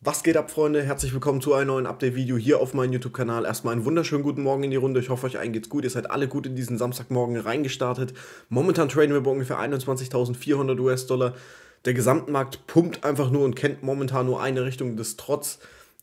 Was geht ab, Freunde? Herzlich willkommen zu einem neuen Update-Video hier auf meinem YouTube-Kanal. Erstmal einen wunderschönen guten Morgen in die Runde. Ich hoffe, euch allen geht's gut. Ihr seid alle gut in diesen Samstagmorgen reingestartet. Momentan traden wir bei ungefähr 21.400 US-Dollar. Der Gesamtmarkt pumpt einfach nur und kennt momentan nur eine Richtung des Trotz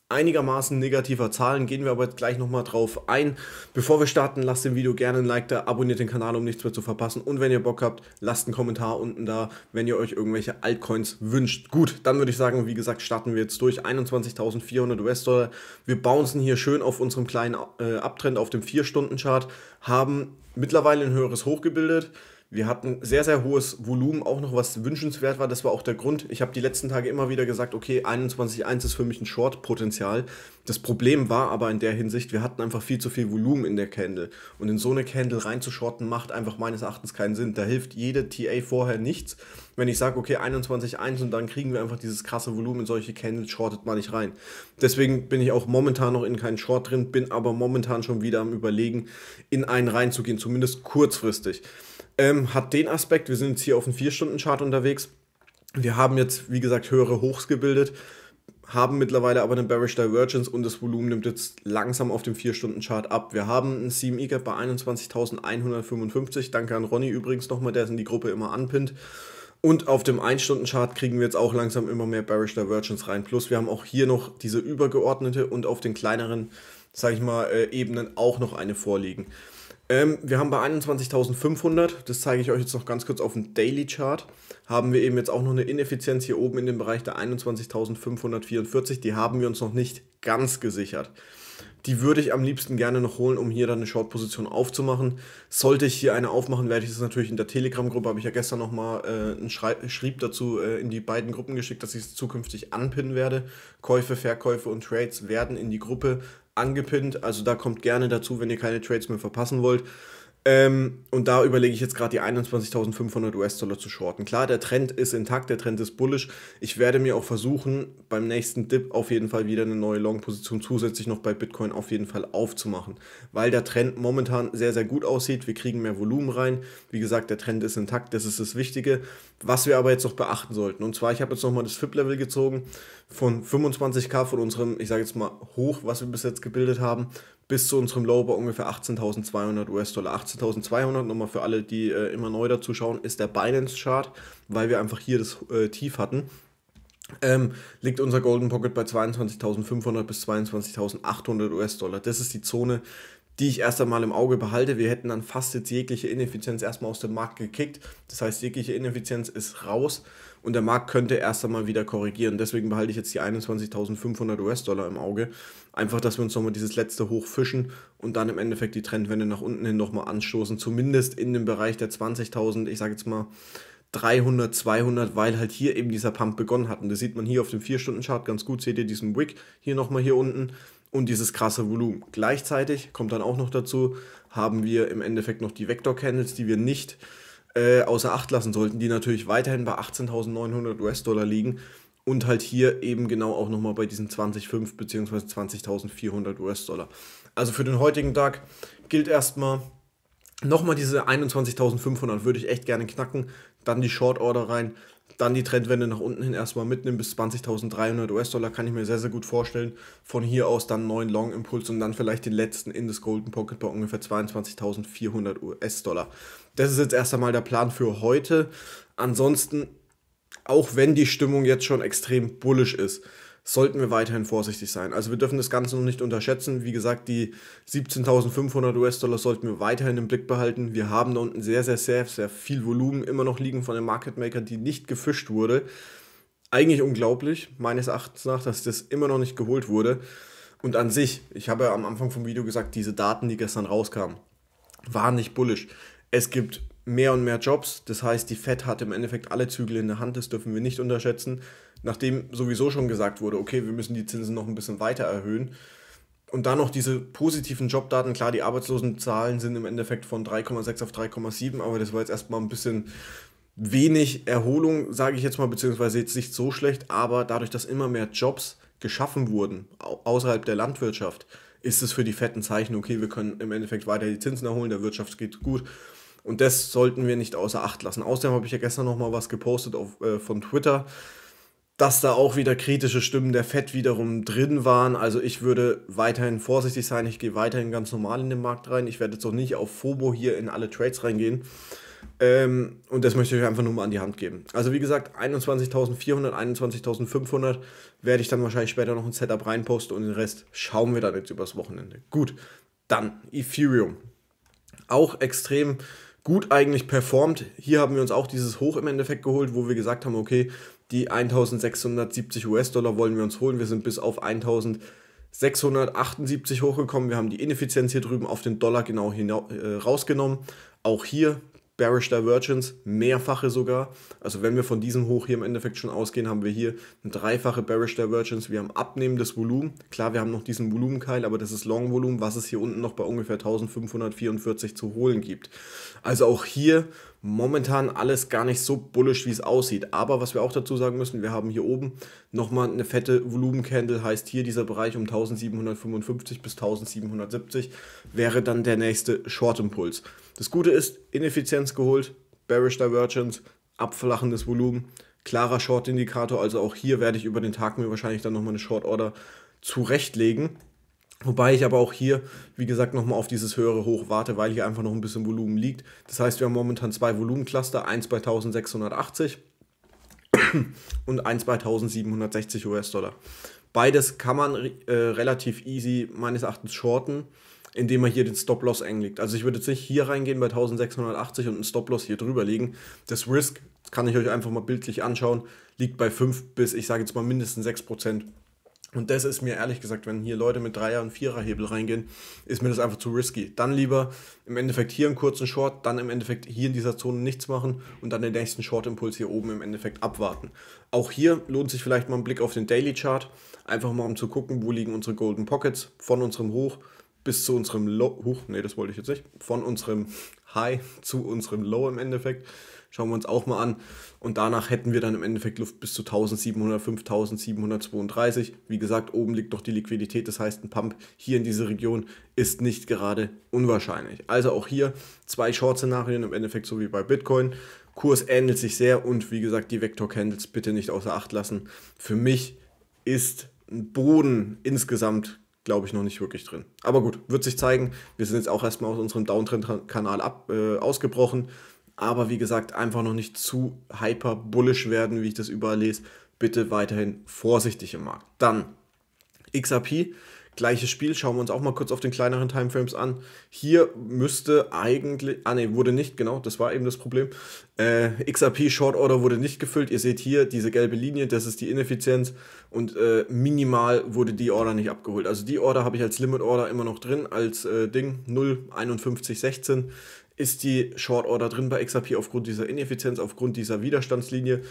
einigermaßen negativer Zahlen. Gehen wir aber gleich nochmal drauf ein. Bevor wir starten, lasst dem Video gerne ein Like da, abonniert den Kanal, um nichts mehr zu verpassen. Und wenn ihr Bock habt, lasst einen Kommentar unten da, wenn ihr euch irgendwelche Altcoins wünscht. Gut, dann würde ich sagen, wie gesagt, starten wir jetzt durch. 21.400 US-Dollar. Wir bouncen hier schön auf unserem kleinen äh, Abtrend auf dem 4-Stunden-Chart, haben mittlerweile ein höheres Hoch gebildet. Wir hatten sehr, sehr hohes Volumen, auch noch was wünschenswert war. Das war auch der Grund. Ich habe die letzten Tage immer wieder gesagt, okay, 21.1 ist für mich ein Short-Potenzial. Das Problem war aber in der Hinsicht, wir hatten einfach viel zu viel Volumen in der Candle. Und in so eine Candle reinzuschorten macht einfach meines Erachtens keinen Sinn. Da hilft jede TA vorher nichts. Wenn ich sage, okay, 21.1 und dann kriegen wir einfach dieses krasse Volumen in solche Candles, shortet man nicht rein. Deswegen bin ich auch momentan noch in keinen Short drin, bin aber momentan schon wieder am Überlegen, in einen reinzugehen, zumindest kurzfristig ähm, hat den Aspekt, wir sind jetzt hier auf einem 4-Stunden-Chart unterwegs. Wir haben jetzt, wie gesagt, höhere Hochs gebildet, haben mittlerweile aber eine Bearish Divergence und das Volumen nimmt jetzt langsam auf dem 4-Stunden-Chart ab. Wir haben einen CME Gap bei 21.155. Danke an Ronny übrigens nochmal, der es in die Gruppe immer anpinnt. Und auf dem 1-Stunden-Chart kriegen wir jetzt auch langsam immer mehr Bearish Divergence rein. Plus wir haben auch hier noch diese übergeordnete und auf den kleineren, sage ich mal, äh, Ebenen auch noch eine vorliegen. Ähm, wir haben bei 21.500, das zeige ich euch jetzt noch ganz kurz auf dem Daily Chart, haben wir eben jetzt auch noch eine Ineffizienz hier oben in dem Bereich der 21.544. Die haben wir uns noch nicht ganz gesichert. Die würde ich am liebsten gerne noch holen, um hier dann eine Short-Position aufzumachen. Sollte ich hier eine aufmachen, werde ich das natürlich in der Telegram-Gruppe, habe ich ja gestern nochmal äh, einen Schrei Schrieb dazu äh, in die beiden Gruppen geschickt, dass ich es zukünftig anpinnen werde. Käufe, Verkäufe und Trades werden in die Gruppe angepinnt. Also da kommt gerne dazu, wenn ihr keine Trades mehr verpassen wollt. Ähm, und da überlege ich jetzt gerade die 21.500 US-Dollar zu shorten. Klar, der Trend ist intakt, der Trend ist bullish. Ich werde mir auch versuchen, beim nächsten Dip auf jeden Fall wieder eine neue Long-Position zusätzlich noch bei Bitcoin auf jeden Fall aufzumachen, weil der Trend momentan sehr, sehr gut aussieht. Wir kriegen mehr Volumen rein. Wie gesagt, der Trend ist intakt, das ist das Wichtige. Was wir aber jetzt noch beachten sollten, und zwar, ich habe jetzt nochmal das FIP-Level gezogen von 25k von unserem, ich sage jetzt mal, hoch, was wir bis jetzt gebildet haben, bis zu unserem Low bei ungefähr 18.200 US-Dollar. 18.200 nochmal für alle, die äh, immer neu dazu schauen, ist der Binance-Chart, weil wir einfach hier das äh, Tief hatten. Ähm, liegt unser Golden Pocket bei 22.500 bis 22.800 US-Dollar. Das ist die Zone, die ich erst einmal im Auge behalte. Wir hätten dann fast jetzt jegliche Ineffizienz erstmal aus dem Markt gekickt. Das heißt, jegliche Ineffizienz ist raus und der Markt könnte erst einmal wieder korrigieren. Deswegen behalte ich jetzt die 21.500 US-Dollar im Auge. Einfach, dass wir uns nochmal dieses letzte Hoch fischen und dann im Endeffekt die Trendwende nach unten hin nochmal anstoßen. Zumindest in dem Bereich der 20.000, ich sage jetzt mal 300, 200, weil halt hier eben dieser Pump begonnen hat. Und das sieht man hier auf dem 4-Stunden-Chart ganz gut. Seht ihr diesen Wick hier nochmal hier unten? und dieses krasse Volumen. Gleichzeitig kommt dann auch noch dazu, haben wir im Endeffekt noch die Vector-Candles, die wir nicht äh, außer Acht lassen sollten, die natürlich weiterhin bei 18.900 US-Dollar liegen und halt hier eben genau auch nochmal bei diesen 20,5 bzw. 20.400 US-Dollar. Also für den heutigen Tag gilt erstmal nochmal diese 21.500 würde ich echt gerne knacken, dann die Short Order rein, dann die Trendwende nach unten hin erstmal mitnehmen bis 20.300 US-Dollar, kann ich mir sehr, sehr gut vorstellen. Von hier aus dann einen neuen Long-Impuls und dann vielleicht den letzten in das Golden Pocket bei ungefähr 22.400 US-Dollar. Das ist jetzt erst einmal der Plan für heute. Ansonsten, auch wenn die Stimmung jetzt schon extrem bullisch ist, sollten wir weiterhin vorsichtig sein. Also wir dürfen das Ganze noch nicht unterschätzen. Wie gesagt, die 17.500 US-Dollar sollten wir weiterhin im Blick behalten. Wir haben da unten sehr, sehr, sehr, sehr viel Volumen immer noch liegen von den Market Makern, die nicht gefischt wurde. Eigentlich unglaublich, meines Erachtens nach, dass das immer noch nicht geholt wurde. Und an sich, ich habe ja am Anfang vom Video gesagt, diese Daten, die gestern rauskamen, waren nicht bullisch. Es gibt mehr und mehr Jobs. Das heißt, die Fed hat im Endeffekt alle Zügel in der Hand. Das dürfen wir nicht unterschätzen nachdem sowieso schon gesagt wurde, okay, wir müssen die Zinsen noch ein bisschen weiter erhöhen. Und dann noch diese positiven Jobdaten, klar, die Arbeitslosenzahlen sind im Endeffekt von 3,6 auf 3,7, aber das war jetzt erstmal ein bisschen wenig Erholung, sage ich jetzt mal, beziehungsweise jetzt nicht so schlecht, aber dadurch, dass immer mehr Jobs geschaffen wurden außerhalb der Landwirtschaft, ist es für die fetten Zeichen, okay, wir können im Endeffekt weiter die Zinsen erholen, der Wirtschaft geht gut. Und das sollten wir nicht außer Acht lassen. Außerdem habe ich ja gestern nochmal was gepostet auf, äh, von Twitter dass da auch wieder kritische Stimmen der FED wiederum drin waren. Also ich würde weiterhin vorsichtig sein. Ich gehe weiterhin ganz normal in den Markt rein. Ich werde jetzt auch nicht auf FOBO hier in alle Trades reingehen. Ähm, und das möchte ich euch einfach nur mal an die Hand geben. Also wie gesagt, 21.400, 21.500 werde ich dann wahrscheinlich später noch ein Setup reinposten und den Rest schauen wir dann jetzt übers Wochenende. Gut, dann Ethereum. Auch extrem gut eigentlich performt. Hier haben wir uns auch dieses Hoch im Endeffekt geholt, wo wir gesagt haben, okay, die 1670 US-Dollar wollen wir uns holen. Wir sind bis auf 1678 hochgekommen. Wir haben die Ineffizienz hier drüben auf den Dollar genau äh, rausgenommen. Auch hier Bearish Divergence, mehrfache sogar. Also wenn wir von diesem Hoch hier im Endeffekt schon ausgehen, haben wir hier eine dreifache Bearish Divergence. Wir haben abnehmendes Volumen. Klar, wir haben noch diesen Volumenkeil, aber das ist Long-Volumen, was es hier unten noch bei ungefähr 1544 zu holen gibt. Also auch hier momentan alles gar nicht so bullisch, wie es aussieht. Aber was wir auch dazu sagen müssen, wir haben hier oben nochmal eine fette Volumencandle, heißt hier dieser Bereich um 1755 bis 1770 wäre dann der nächste Short-Impuls. Das Gute ist, Ineffizienz geholt, Bearish Divergence, abflachendes Volumen, klarer Short-Indikator, also auch hier werde ich über den Tag mir wahrscheinlich dann nochmal eine Short-Order zurechtlegen. Wobei ich aber auch hier, wie gesagt, nochmal auf dieses höhere Hoch warte, weil hier einfach noch ein bisschen Volumen liegt. Das heißt, wir haben momentan zwei Volumencluster, eins bei 1680 und eins bei 1760 US-Dollar. Beides kann man äh, relativ easy meines Erachtens shorten, indem man hier den Stop-Loss eng legt. Also ich würde jetzt nicht hier reingehen bei 1680 und einen Stop-Loss hier drüber legen. Das Risk, das kann ich euch einfach mal bildlich anschauen, liegt bei 5 bis, ich sage jetzt mal mindestens 6 Prozent. Und das ist mir ehrlich gesagt, wenn hier Leute mit Dreier- und Viererhebel reingehen, ist mir das einfach zu risky. Dann lieber im Endeffekt hier einen kurzen Short, dann im Endeffekt hier in dieser Zone nichts machen und dann den nächsten Short-Impuls hier oben im Endeffekt abwarten. Auch hier lohnt sich vielleicht mal ein Blick auf den Daily Chart, einfach mal um zu gucken, wo liegen unsere Golden Pockets von unserem Hoch bis zu unserem Low. Hoch, nee, das wollte ich jetzt nicht. Von unserem High zu unserem Low im Endeffekt. Schauen wir uns auch mal an. Und danach hätten wir dann im Endeffekt Luft bis zu 1700, 5732. Wie gesagt, oben liegt doch die Liquidität. Das heißt, ein Pump hier in diese Region ist nicht gerade unwahrscheinlich. Also auch hier zwei Short-Szenarien im Endeffekt, so wie bei Bitcoin. Kurs ähnelt sich sehr und wie gesagt, die vector candles bitte nicht außer Acht lassen. Für mich ist ein Boden insgesamt glaube ich, noch nicht wirklich drin. Aber gut, wird sich zeigen. Wir sind jetzt auch erstmal aus unserem Downtrend-Kanal äh, ausgebrochen aber wie gesagt, einfach noch nicht zu hyperbullisch werden, wie ich das überall lese. Bitte weiterhin vorsichtig im Markt. Dann XRP Gleiches Spiel, schauen wir uns auch mal kurz auf den kleineren Timeframes an. Hier müsste eigentlich, ah ne, wurde nicht, genau, das war eben das Problem. Äh, XRP Short Order wurde nicht gefüllt. Ihr seht hier diese gelbe Linie, das ist die Ineffizienz und äh, minimal wurde die Order nicht abgeholt. Also die Order habe ich als Limit Order immer noch drin, als äh, Ding 0,5116 ist die Short Order drin bei XRP aufgrund dieser Ineffizienz, aufgrund dieser Widerstandslinie.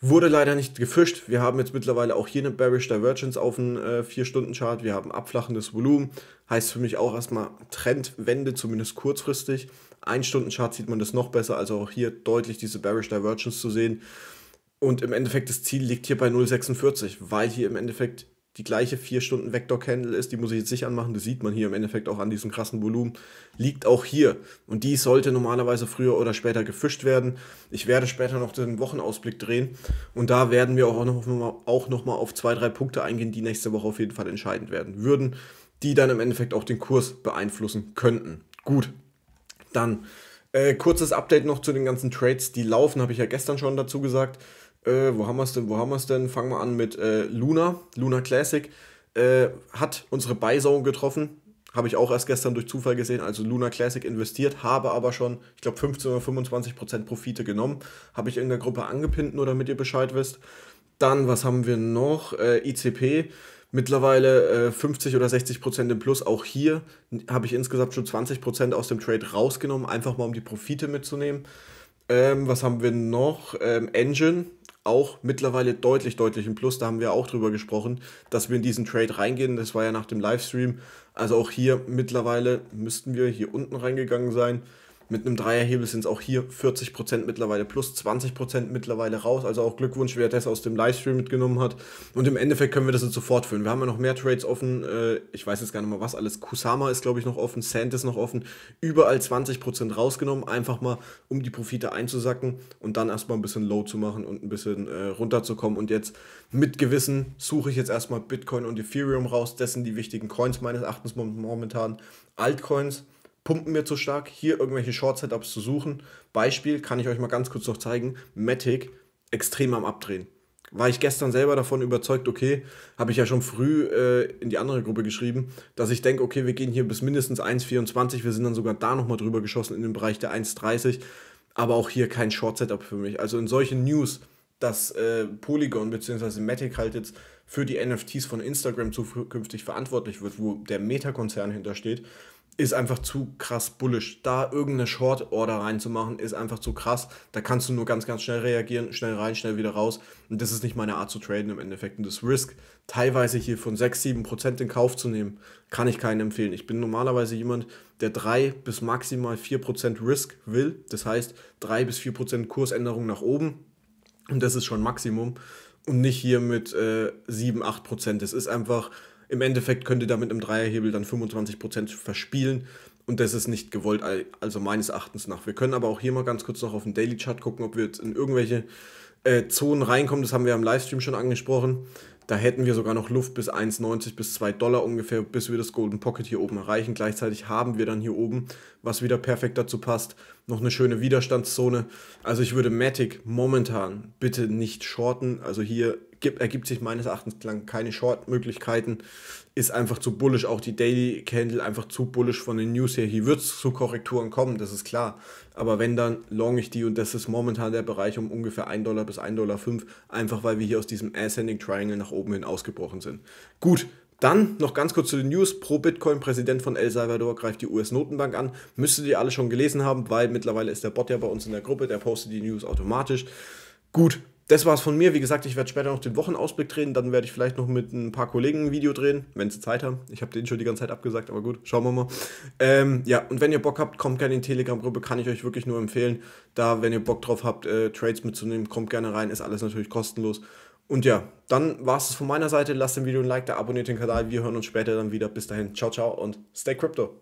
Wurde leider nicht gefischt. Wir haben jetzt mittlerweile auch hier eine Bearish Divergence auf dem äh, 4-Stunden-Chart. Wir haben abflachendes Volumen. Heißt für mich auch erstmal Trendwende, zumindest kurzfristig. 1-Stunden-Chart sieht man das noch besser. Also auch hier deutlich diese Bearish Divergence zu sehen. Und im Endeffekt das Ziel liegt hier bei 0,46, weil hier im Endeffekt die gleiche 4 Stunden Vector Candle ist, die muss ich jetzt nicht anmachen, das sieht man hier im Endeffekt auch an diesem krassen Volumen, liegt auch hier. Und die sollte normalerweise früher oder später gefischt werden. Ich werde später noch den Wochenausblick drehen und da werden wir auch nochmal auch noch auf zwei, drei Punkte eingehen, die nächste Woche auf jeden Fall entscheidend werden würden, die dann im Endeffekt auch den Kurs beeinflussen könnten. Gut, dann äh, kurzes Update noch zu den ganzen Trades, die laufen, habe ich ja gestern schon dazu gesagt. Äh, wo haben wir es denn? Wo haben wir es denn? Fangen wir an mit äh, Luna, Luna Classic. Äh, hat unsere buy getroffen. Habe ich auch erst gestern durch Zufall gesehen, also Luna Classic investiert, habe aber schon, ich glaube, 15 oder 25 Prozent Profite genommen. Habe ich in der Gruppe angepinnt, nur damit ihr Bescheid wisst. Dann, was haben wir noch? Äh, ICP mittlerweile äh, 50 oder 60 Prozent im Plus. Auch hier habe ich insgesamt schon 20 Prozent aus dem Trade rausgenommen, einfach mal um die Profite mitzunehmen. Ähm, was haben wir noch? Ähm, Engine, auch mittlerweile deutlich, deutlich im Plus. Da haben wir auch drüber gesprochen, dass wir in diesen Trade reingehen. Das war ja nach dem Livestream. Also auch hier mittlerweile müssten wir hier unten reingegangen sein mit einem Dreierhebel sind es auch hier 40% mittlerweile plus 20% mittlerweile raus. Also auch Glückwunsch, wer das aus dem Livestream mitgenommen hat. Und im Endeffekt können wir das jetzt sofort füllen. Wir haben ja noch mehr Trades offen. Äh, ich weiß jetzt gar nicht mal was alles. Kusama ist, glaube ich, noch offen. Sand ist noch offen. Überall 20% rausgenommen. Einfach mal, um die Profite einzusacken und dann erstmal ein bisschen low zu machen und ein bisschen äh, runterzukommen. Und jetzt mit Gewissen suche ich jetzt erstmal Bitcoin und Ethereum raus. Das sind die wichtigen Coins meines Erachtens momentan. Altcoins pumpen mir zu stark, hier irgendwelche Short-Setups zu suchen. Beispiel kann ich euch mal ganz kurz noch zeigen: Matic extrem am Abdrehen. War ich gestern selber davon überzeugt, okay, habe ich ja schon früh äh, in die andere Gruppe geschrieben, dass ich denke, okay, wir gehen hier bis mindestens 1,24, wir sind dann sogar da nochmal drüber geschossen in den Bereich der 1,30, aber auch hier kein Short-Setup für mich. Also in solchen News, dass äh, Polygon bzw. Matic halt jetzt für die NFTs von Instagram zukünftig verantwortlich wird, wo der Meta-Konzern hintersteht, ist einfach zu krass bullish. Da irgendeine Short-Order reinzumachen, ist einfach zu krass. Da kannst du nur ganz, ganz schnell reagieren, schnell rein, schnell wieder raus. Und das ist nicht meine Art zu traden im Endeffekt. Und das Risk, teilweise hier von 6, 7 Prozent in Kauf zu nehmen, kann ich keinen empfehlen. Ich bin normalerweise jemand, der 3 bis maximal 4 Prozent Risk will. Das heißt, 3 bis 4 Prozent Kursänderung nach oben. Und das ist schon Maximum. Und nicht hier mit äh, 7, 8 Prozent. Das ist einfach im Endeffekt könnt ihr damit im Dreierhebel dann 25% verspielen und das ist nicht gewollt, also meines Erachtens nach. Wir können aber auch hier mal ganz kurz noch auf den Daily Chart gucken, ob wir jetzt in irgendwelche äh, Zonen reinkommen. Das haben wir im Livestream schon angesprochen. Da hätten wir sogar noch Luft bis 1,90 bis 2 Dollar ungefähr, bis wir das Golden Pocket hier oben erreichen. Gleichzeitig haben wir dann hier oben, was wieder perfekt dazu passt, noch eine schöne Widerstandszone. Also ich würde Matic momentan bitte nicht shorten. Also hier gibt, ergibt sich meines Erachtens lang keine Short-Möglichkeiten. Ist einfach zu bullisch. Auch die Daily Candle einfach zu bullisch von den News her. Hier wird es zu Korrekturen kommen, das ist klar. Aber wenn dann, long ich die und das ist momentan der Bereich um ungefähr 1 Dollar bis 1,05 Dollar, einfach weil wir hier aus diesem Ascending Triangle nach oben hin ausgebrochen sind. Gut, dann noch ganz kurz zu den News. Pro Bitcoin, Präsident von El Salvador, greift die US-Notenbank an. Müsstet ihr alle schon gelesen haben, weil mittlerweile ist der Bot ja bei uns in der Gruppe, der postet die News automatisch. Gut, das war es von mir. Wie gesagt, ich werde später noch den Wochenausblick drehen. Dann werde ich vielleicht noch mit ein paar Kollegen ein Video drehen, wenn sie Zeit haben. Ich habe den schon die ganze Zeit abgesagt, aber gut, schauen wir mal. Ähm, ja, und wenn ihr Bock habt, kommt gerne in die Telegram-Gruppe. Kann ich euch wirklich nur empfehlen. Da, wenn ihr Bock drauf habt, äh, Trades mitzunehmen, kommt gerne rein. Ist alles natürlich kostenlos. Und ja, dann war's es von meiner Seite. Lasst dem Video ein Like da, abonniert den Kanal. Wir hören uns später dann wieder. Bis dahin, ciao, ciao und stay crypto.